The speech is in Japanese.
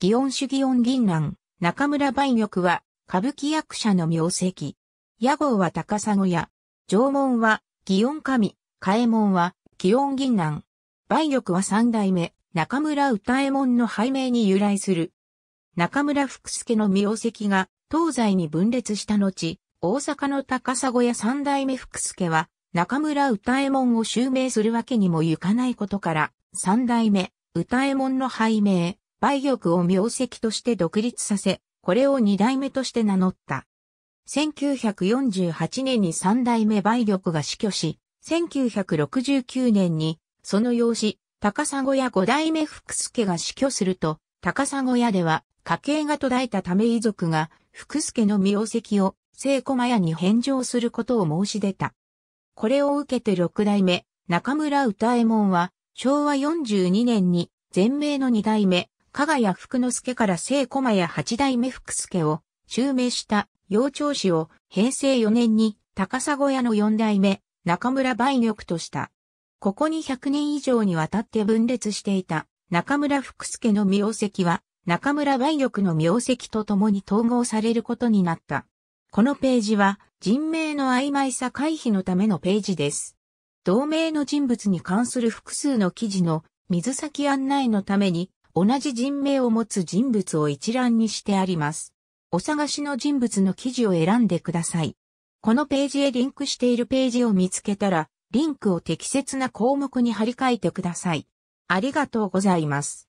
祇園主祇園銀蘭、中村梅玉は、歌舞伎役者の名跡。屋号は高砂屋。縄文は、祇園神、嘉右衛門は、祇園銀蘭。梅玉は三代目、中村歌右衛門の拝命に由来する。中村福助の名跡が、東西に分裂した後、大阪の高砂屋三代目福助は、中村歌右衛門を襲名するわけにもいかないことから、三代目、歌右衛門の拝命、梅玉を名跡として独立させ、これを二代目として名乗った。1948年に三代目梅玉が死去し、1969年に、その養子、高砂屋五代目福助が死去すると、高砂屋では家計が途絶えたため遺族が福助の名跡を聖駒屋に返上することを申し出た。これを受けて六代目中村歌右衛門は昭和42年に全名の二代目加賀谷福之助から聖駒谷八代目福助を襲名した幼鳥師を平成4年に高砂屋の四代目中村梅玉とした。ここに100年以上にわたって分裂していた中村福助の名跡は中村梅玉の名跡と共に統合されることになった。このページは人名の曖昧さ回避のためのページです。同名の人物に関する複数の記事の水先案内のために同じ人名を持つ人物を一覧にしてあります。お探しの人物の記事を選んでください。このページへリンクしているページを見つけたら、リンクを適切な項目に貼り替えてください。ありがとうございます。